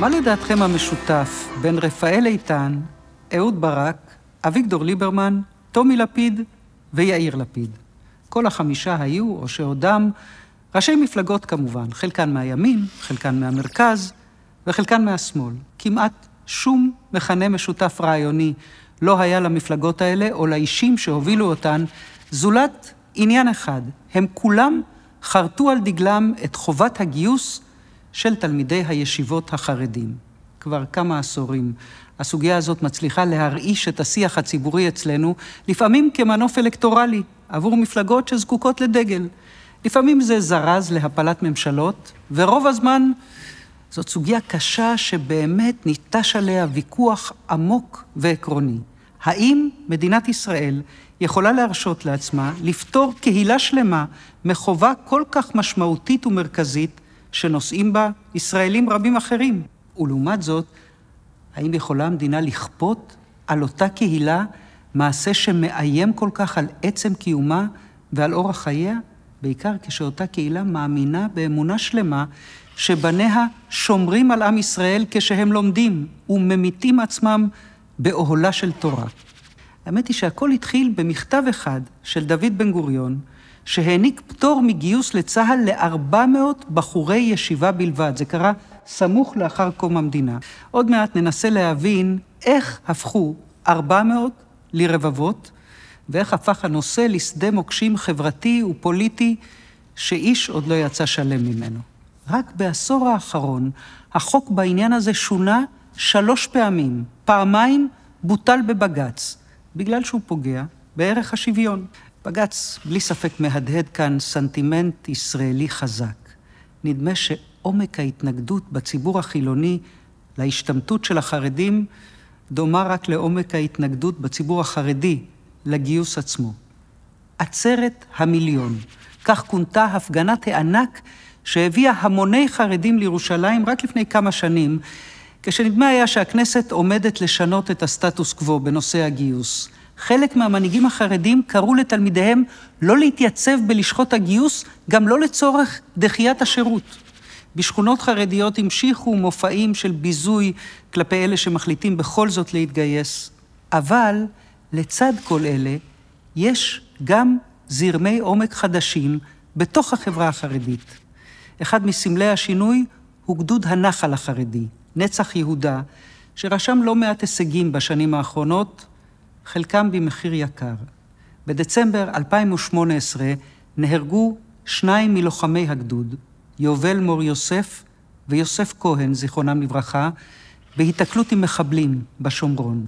מה לדעתכם המשותף בין רפאל איתן, אהוד ברק, אביגדור ליברמן, טומי לפיד ויאיר לפיד? כל החמישה היו, או שעודם, ראשי מפלגות כמובן, חלקן מהימין, חלקן מהמרכז וחלקן מהשמאל. כמעט שום מכנה משותף רעיוני לא היה למפלגות האלה או לאישים שהובילו אותן, זולת עניין אחד, הם כולם חרטו על דגלם את חובת הגיוס של תלמידי הישיבות החרדים. כבר כמה עשורים. הסוגיה הזאת מצליחה להרעיש את השיח הציבורי אצלנו, לפעמים כמנוף אלקטורלי עבור מפלגות שזקוקות לדגל. לפעמים זה זרז להפלת ממשלות, ורוב הזמן זאת סוגיה קשה שבאמת ניטש עליה ויכוח עמוק ועקרוני. האם מדינת ישראל יכולה להרשות לעצמה לפטור קהילה שלמה מחובה כל כך משמעותית ומרכזית שנושאים בה ישראלים רבים אחרים. ולעומת זאת, האם יכולה המדינה לכפות על אותה קהילה מעשה שמאיים כל כך על עצם קיומה ועל אורח חייה? בעיקר כשאותה קהילה מאמינה באמונה שלמה שבניה שומרים על עם ישראל כשהם לומדים וממיתים עצמם באוהלה של תורה. האמת היא שהכל התחיל במכתב אחד של דוד בן גוריון, שהעניק פטור מגיוס לצה"ל ל-400 בחורי ישיבה בלבד. זה קרה סמוך לאחר קום המדינה. עוד מעט ננסה להבין איך הפכו 400 לרבבות, ואיך הפך הנושא לשדה מוקשים חברתי ופוליטי שאיש עוד לא יצא שלם ממנו. רק בעשור האחרון החוק בעניין הזה שונה שלוש פעמים, פעמיים בוטל בבג"ץ, בגלל שהוא פוגע בערך השוויון. בג"ץ בלי ספק מהדהד כאן סנטימנט ישראלי חזק. נדמה שעומק ההתנגדות בציבור החילוני להשתמטות של החרדים דומה רק לעומק ההתנגדות בציבור החרדי לגיוס עצמו. עצרת המיליון, כך כונתה הפגנת הענק שהביאה המוני חרדים לירושלים רק לפני כמה שנים, כשנדמה היה שהכנסת עומדת לשנות את הסטטוס קוו בנושא הגיוס. חלק מהמנהיגים החרדים קראו לתלמידיהם לא להתייצב בלשכות הגיוס, גם לא לצורך דחיית השירות. בשכונות חרדיות המשיכו מופעים של ביזוי כלפי אלה שמחליטים בכל זאת להתגייס. אבל לצד כל אלה, יש גם זרמי עומק חדשים בתוך החברה החרדית. אחד מסמלי השינוי הוא גדוד הנח"ל החרדי, נצח יהודה, שרשם לא מעט הישגים בשנים האחרונות, חלקם במחיר יקר. בדצמבר 2018 נהרגו שניים מלוחמי הגדוד, יובל מור יוסף ויוסף כהן, זיכרונם לברכה, בהיתקלות עם מחבלים בשומרון.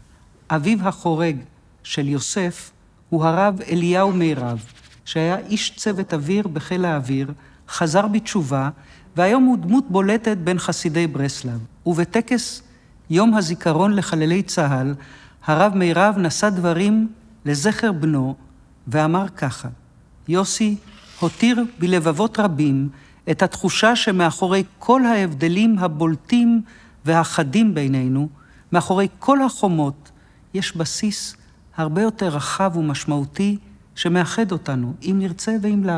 אביו החורג של יוסף הוא הרב אליהו מירב, שהיה איש צוות אוויר בחיל האוויר, חזר בתשובה, והיום הוא דמות בולטת בין חסידי ברסלב. ובטקס יום הזיכרון לחללי צה"ל, הרב מירב נשא דברים לזכר בנו ואמר ככה: יוסי הותיר בלבבות רבים את התחושה שמאחורי כל ההבדלים הבולטים והחדים בינינו, מאחורי כל החומות, יש בסיס הרבה יותר רחב ומשמעותי שמאחד אותנו, אם נרצה ואם לאו.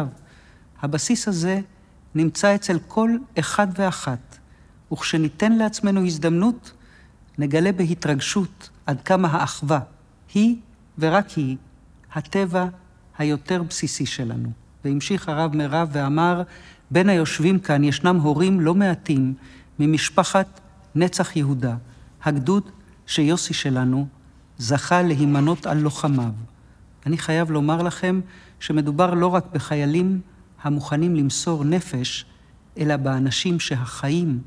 הבסיס הזה נמצא אצל כל אחד ואחת, וכשניתן לעצמנו הזדמנות, נגלה בהתרגשות עד כמה האחווה היא ורק היא הטבע היותר בסיסי שלנו. והמשיך הרב מירב ואמר, בין היושבים כאן ישנם הורים לא מעטים ממשפחת נצח יהודה, הגדוד שיוסי שלנו זכה להימנות על לוחמיו. אני חייב לומר לכם שמדובר לא רק בחיילים המוכנים למסור נפש, אלא באנשים שהחיים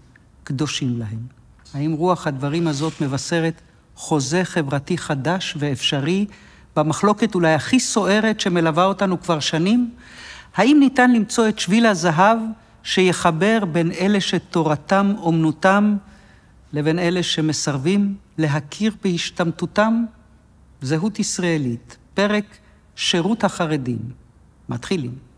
קדושים להם. האם רוח הדברים הזאת מבשרת חוזה חברתי חדש ואפשרי, במחלוקת אולי הכי סוערת שמלווה אותנו כבר שנים? האם ניתן למצוא את שביל הזהב שיחבר בין אלה שתורתם אומנותם לבין אלה שמסרבים להכיר בהשתמטותם? זהות ישראלית, פרק שירות החרדים. מתחילים.